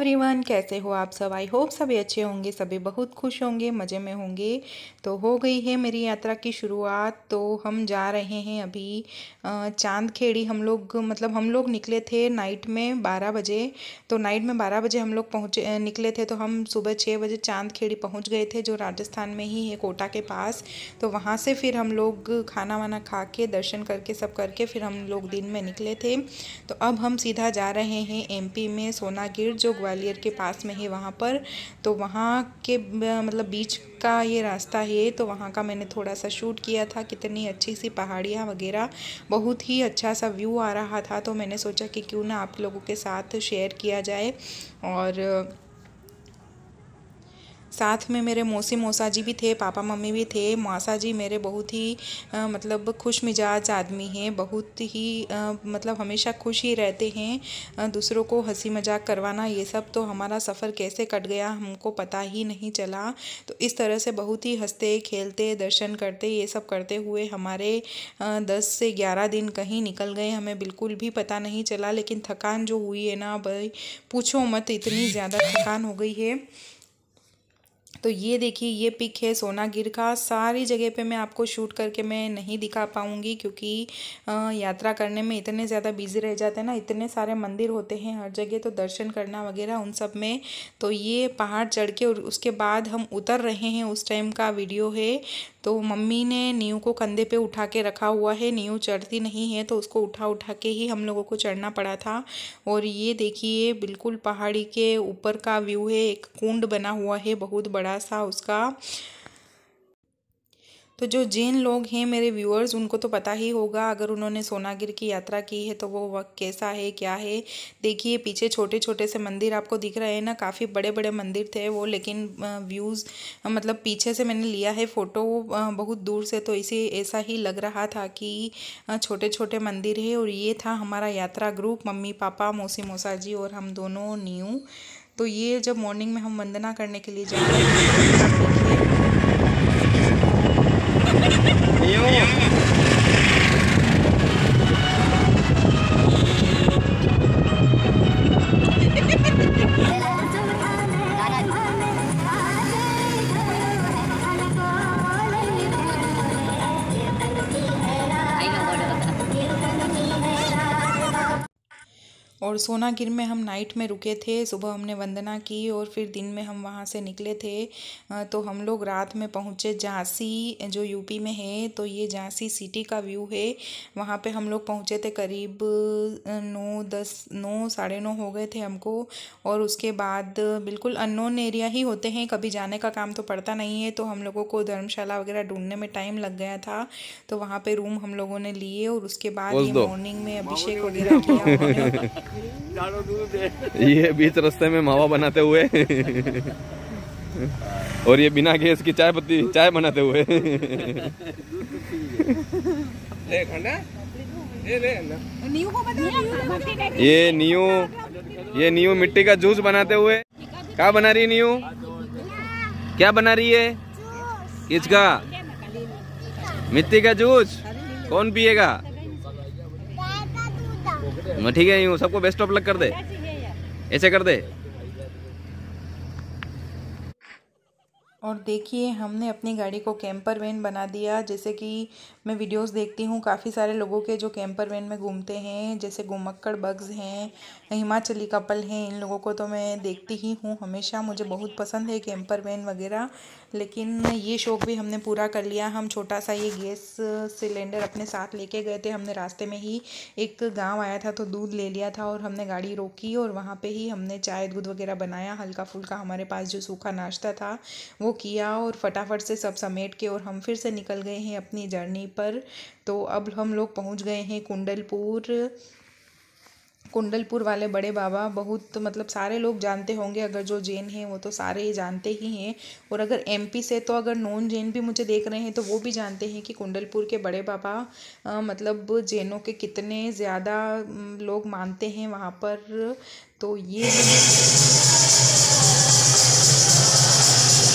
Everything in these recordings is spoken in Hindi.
एवरीवन कैसे हो आप सब आई होप सभी अच्छे होंगे सभी बहुत खुश होंगे मज़े में होंगे तो हो गई है मेरी यात्रा की शुरुआत तो हम जा रहे हैं अभी चांद खेड़ी हम लोग मतलब हम लोग निकले थे नाइट में बारह बजे तो नाइट में बारह बजे हम लोग पहुँचे निकले थे तो हम सुबह छः बजे चांद खेड़ी पहुँच गए थे जो राजस्थान में ही है कोटा के पास तो वहाँ से फिर हम लोग खाना वाना खा के दर्शन करके सब करके फिर हम लोग दिन में निकले थे तो अब हम सीधा जा रहे हैं एम में सोनागिर जो ग्वा ग्वालियर के पास में है वहाँ पर तो वहाँ के मतलब बीच का ये रास्ता है तो वहाँ का मैंने थोड़ा सा शूट किया था कितनी अच्छी सी पहाड़ियाँ वगैरह बहुत ही अच्छा सा व्यू आ रहा था तो मैंने सोचा कि क्यों ना आप लोगों के साथ शेयर किया जाए और साथ में मेरे मौसी मौसा जी भी थे पापा मम्मी भी थे मौसा जी मेरे बहुत ही आ, मतलब खुश मिजाज आदमी हैं बहुत ही आ, मतलब हमेशा खुश ही रहते हैं दूसरों को हंसी मजाक करवाना ये सब तो हमारा सफ़र कैसे कट गया हमको पता ही नहीं चला तो इस तरह से बहुत ही हंसते खेलते दर्शन करते ये सब करते हुए हमारे दस से ग्यारह दिन कहीं निकल गए हमें बिल्कुल भी पता नहीं चला लेकिन थकान जो हुई है ना भाई पूछो मत इतनी ज़्यादा थकान हो गई है तो ये देखिए ये पिक है सोनागिर का सारी जगह पे मैं आपको शूट करके मैं नहीं दिखा पाऊँगी क्योंकि यात्रा करने में इतने ज़्यादा बिजी रह जाते हैं ना इतने सारे मंदिर होते हैं हर जगह तो दर्शन करना वगैरह उन सब में तो ये पहाड़ चढ़ के और उसके बाद हम उतर रहे हैं उस टाइम का वीडियो है तो मम्मी ने नीयू को कंधे पे उठा के रखा हुआ है नीयू चढ़ती नहीं है तो उसको उठा उठा के ही हम लोगों को चढ़ना पड़ा था और ये देखिए बिल्कुल पहाड़ी के ऊपर का व्यू है एक कुंड बना हुआ है बहुत बड़ा सा उसका तो जो जिन लोग हैं मेरे व्यूअर्स उनको तो पता ही होगा अगर उन्होंने सोनागिर की यात्रा की है तो वो वक्त कैसा है क्या है देखिए पीछे छोटे छोटे से मंदिर आपको दिख रहे हैं ना काफ़ी बड़े बड़े मंदिर थे वो लेकिन व्यूज़ मतलब पीछे से मैंने लिया है फ़ोटो बहुत दूर से तो इसे ऐसा ही लग रहा था कि छोटे छोटे मंदिर है और ये था हमारा यात्रा ग्रुप मम्मी पापा मौसी मौसा जी और हम दोनों न्यू तो ये जब मॉर्निंग में हम वंदना करने के लिए जा हैं तो और सोनागिर में हम नाइट में रुके थे सुबह हमने वंदना की और फिर दिन में हम वहाँ से निकले थे तो हम लोग रात में पहुँचे झांसी जो यूपी में है तो ये झांसी सिटी का व्यू है वहाँ पे हम लोग पहुँचे थे करीब नौ दस नौ साढ़े नौ हो गए थे हमको और उसके बाद बिल्कुल अननोन एरिया ही होते हैं कभी जाने का काम तो पड़ता नहीं है तो हम लोगों को धर्मशाला वगैरह ढूंढने में टाइम लग गया था तो वहाँ पर रूम हम लोगों ने लिए और उसके बाद मॉर्निंग में अभिषेक वगैरह किया ये बीच रास्ते में मावा बनाते हुए और ये बिना गैस की चाय पत्ती चाय बनाते हुए ये न्यू ये न्यू मिट्टी का जूस बनाते हुए क्या बना रही न्यू क्या बना रही है किसका मिट्टी का जूस कौन पिएगा ठीक है यूँ सबको बेस्ट ऑफ लक कर दे ऐसे कर दे और देखिए हमने अपनी गाड़ी को कैंपर वैन बना दिया जैसे कि मैं वीडियोस देखती हूँ काफ़ी सारे लोगों के जो कैंपर वैन में घूमते हैं जैसे गोमक्कड़ बग्स हैं हिमाचली कपल हैं इन लोगों को तो मैं देखती ही हूँ हमेशा मुझे बहुत पसंद है कैंपर वैन वगैरह लेकिन ये शौक़ भी हमने पूरा कर लिया हम छोटा सा ये गैस सिलेंडर अपने साथ लेके गए थे हमने रास्ते में ही एक गाँव आया था तो दूध ले लिया था और हमने गाड़ी रोकी और वहाँ पर ही हमने चाय दूध वगैरह बनाया हल्का फुल्का हमारे पास जो सूखा नाश्ता था वो किया और फटाफट से सब समेट के और हम फिर से निकल गए हैं अपनी जर्नी पर तो अब हम लोग पहुंच गए हैं कुंडलपुर कुंडलपुर वाले बड़े बाबा बहुत मतलब सारे लोग जानते होंगे अगर जो जैन हैं वो तो सारे ही जानते ही हैं और अगर एमपी से तो अगर नॉन जैन भी मुझे देख रहे हैं तो वो भी जानते हैं कि कुंडलपुर के बड़े बाबा आ, मतलब जैनों के कितने ज़्यादा लोग मानते हैं वहाँ पर तो ये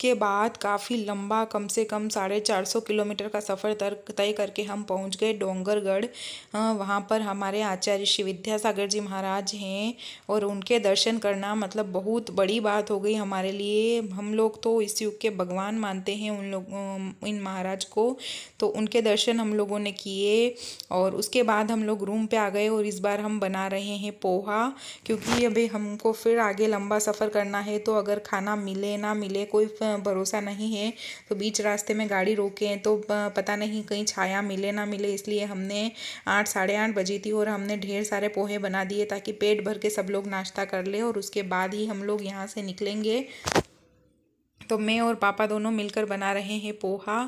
उसके बाद काफ़ी लंबा कम से कम साढ़े चार सौ किलोमीटर का सफ़र तर तय करके हम पहुंच गए डोंगरगढ़ वहाँ पर हमारे आचार्य श्री विद्यासागर जी महाराज हैं और उनके दर्शन करना मतलब बहुत बड़ी बात हो गई हमारे लिए हम लोग तो इस युग के भगवान मानते हैं उन लोग इन महाराज को तो उनके दर्शन हम लोगों ने किए और उसके बाद हम लोग रूम पर आ गए और इस बार हम बना रहे हैं पोहा क्योंकि अभी हमको फिर आगे लंबा सफ़र करना है तो अगर खाना मिले ना मिले कोई भरोसा नहीं है तो बीच रास्ते में गाड़ी रोके तो पता नहीं कहीं छाया मिले ना मिले इसलिए हमने आठ साढ़े आठ बजी थी और हमने ढेर सारे पोहे बना दिए ताकि पेट भर के सब लोग नाश्ता कर ले और उसके बाद ही हम लोग यहाँ से निकलेंगे तो मैं और पापा दोनों मिलकर बना रहे हैं पोहा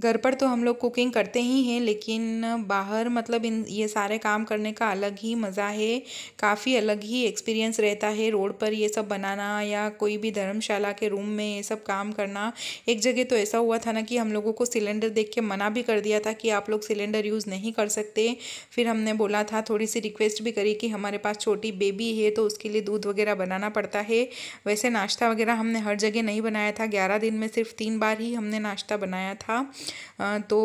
घर पर तो हम लोग कुकिंग करते ही हैं लेकिन बाहर मतलब इन ये सारे काम करने का अलग ही मज़ा है काफ़ी अलग ही एक्सपीरियंस रहता है रोड पर ये सब बनाना या कोई भी धर्मशाला के रूम में ये सब काम करना एक जगह तो ऐसा हुआ था ना कि हम लोगों को सिलेंडर देख के मना भी कर दिया था कि आप लोग सिलेंडर यूज़ नहीं कर सकते फिर हमने बोला था थोड़ी सी रिक्वेस्ट भी करी कि हमारे पास छोटी बेबी है तो उसके लिए दूध वगैरह बनाना पड़ता है वैसे नाश्ता वगैरह हमने हर जगह नहीं बनाया था ग्यारह दिन में सिर्फ तीन बार ही हमने नाश्ता बनाया था तो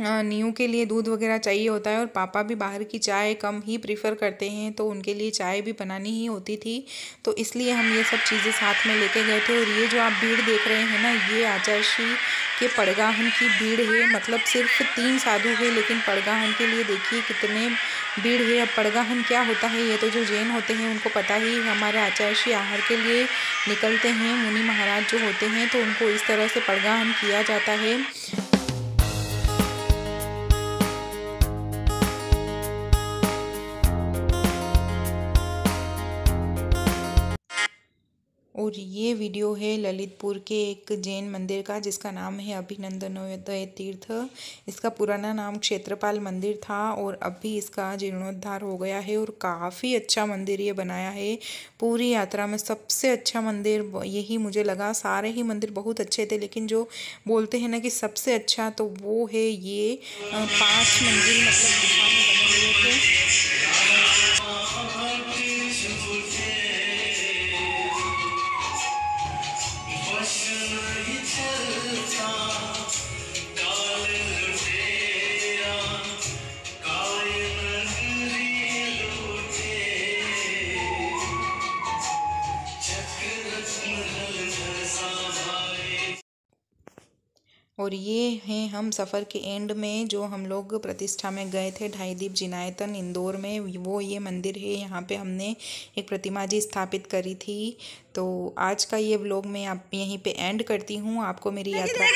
नींव के लिए दूध वगैरह चाहिए होता है और पापा भी बाहर की चाय कम ही प्रीफ़र करते हैं तो उनके लिए चाय भी बनानी ही होती थी तो इसलिए हम ये सब चीज़ें साथ में लेके गए थे और ये जो आप भीड़ देख रहे हैं ना ये आचार्यी के पड़गाहन की भीड़ है मतलब सिर्फ तीन साधु है लेकिन पड़गाहन के लिए देखिए कितने भीड़ है अब पड़गाहन क्या होता है ये तो जो जैन होते हैं उनको पता ही हमारे आचार्य आहार के लिए निकलते हैं मुनि महाराज जो होते हैं तो उनको इस तरह से पड़गाहन किया जाता है और ये वीडियो है ललितपुर के एक जैन मंदिर का जिसका नाम है अभिनंदनोदय तीर्थ इसका पुराना नाम क्षेत्रपाल मंदिर था और अभी इसका जीर्णोद्धार हो गया है और काफ़ी अच्छा मंदिर ये बनाया है पूरी यात्रा में सबसे अच्छा मंदिर यही मुझे लगा सारे ही मंदिर बहुत अच्छे थे लेकिन जो बोलते हैं ना कि सबसे अच्छा तो वो है ये पाँच मंदिर मतलब दिशा में बने हुए थे और ये हैं हम सफ़र के एंड में जो हम लोग प्रतिष्ठा में गए थे ढाई दीप जिनायतन इंदौर में वो ये मंदिर है यहाँ पे हमने एक प्रतिमा जी स्थापित करी थी तो आज का ये व्लॉग मैं आप यहीं पे एंड करती हूँ आपको मेरी यात्रा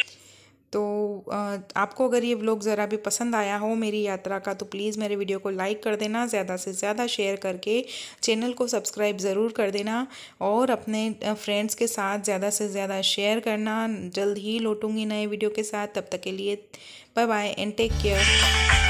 तो आपको अगर ये ब्लॉग ज़रा भी पसंद आया हो मेरी यात्रा का तो प्लीज़ मेरे वीडियो को लाइक कर देना ज़्यादा से ज़्यादा शेयर करके चैनल को सब्सक्राइब ज़रूर कर देना और अपने फ्रेंड्स के साथ ज़्यादा से ज़्यादा शेयर करना जल्द ही लौटूंगी नए वीडियो के साथ तब तक के लिए bye bye and take care